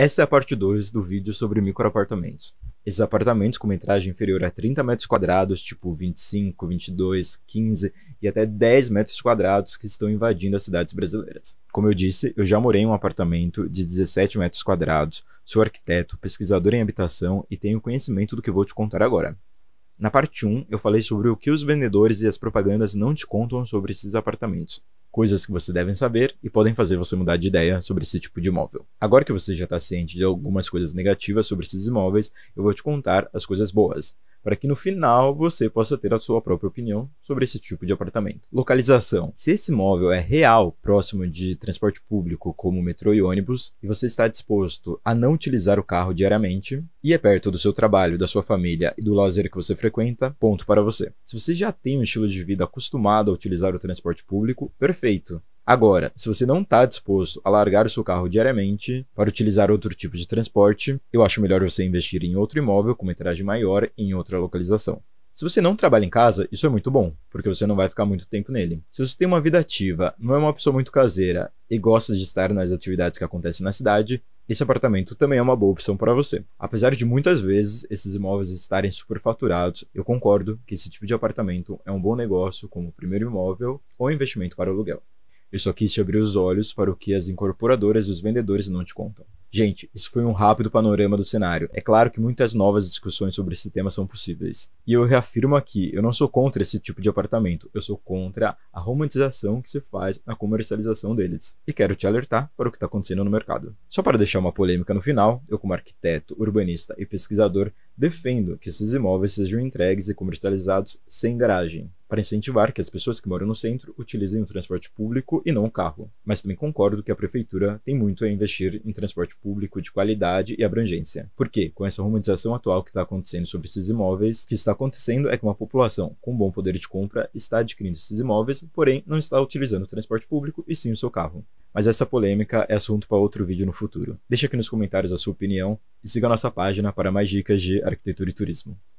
Essa é a parte 2 do vídeo sobre microapartamentos. Esses apartamentos com metragem inferior a 30 metros quadrados, tipo 25, 22, 15 e até 10 metros quadrados que estão invadindo as cidades brasileiras. Como eu disse, eu já morei em um apartamento de 17 metros quadrados, sou arquiteto, pesquisador em habitação e tenho conhecimento do que vou te contar agora. Na parte 1, eu falei sobre o que os vendedores e as propagandas não te contam sobre esses apartamentos. Coisas que você deve saber e podem fazer você mudar de ideia sobre esse tipo de imóvel. Agora que você já está ciente de algumas coisas negativas sobre esses imóveis, eu vou te contar as coisas boas para que no final você possa ter a sua própria opinião sobre esse tipo de apartamento. Localização: se esse imóvel é real, próximo de transporte público como metrô e ônibus, e você está disposto a não utilizar o carro diariamente e é perto do seu trabalho, da sua família e do lazer que você frequenta, ponto para você. Se você já tem um estilo de vida acostumado a utilizar o transporte público, perfeito. Agora, se você não está disposto a largar o seu carro diariamente para utilizar outro tipo de transporte, eu acho melhor você investir em outro imóvel com uma metragem maior em outra localização. Se você não trabalha em casa, isso é muito bom, porque você não vai ficar muito tempo nele. Se você tem uma vida ativa, não é uma pessoa muito caseira e gosta de estar nas atividades que acontecem na cidade, esse apartamento também é uma boa opção para você. Apesar de muitas vezes esses imóveis estarem superfaturados, eu concordo que esse tipo de apartamento é um bom negócio como primeiro imóvel ou investimento para aluguel. Eu só quis te abrir os olhos para o que as incorporadoras e os vendedores não te contam. Gente, isso foi um rápido panorama do cenário. É claro que muitas novas discussões sobre esse tema são possíveis. E eu reafirmo aqui, eu não sou contra esse tipo de apartamento, eu sou contra a romantização que se faz na comercialização deles. E quero te alertar para o que está acontecendo no mercado. Só para deixar uma polêmica no final, eu como arquiteto, urbanista e pesquisador defendo que esses imóveis sejam entregues e comercializados sem garagem para incentivar que as pessoas que moram no centro utilizem o transporte público e não o carro. Mas também concordo que a prefeitura tem muito a investir em transporte público de qualidade e abrangência. Porque, com essa romantização atual que está acontecendo sobre esses imóveis, o que está acontecendo é que uma população com bom poder de compra está adquirindo esses imóveis, porém não está utilizando o transporte público e sim o seu carro. Mas essa polêmica é assunto para outro vídeo no futuro. Deixa aqui nos comentários a sua opinião e siga nossa página para mais dicas de arquitetura e turismo.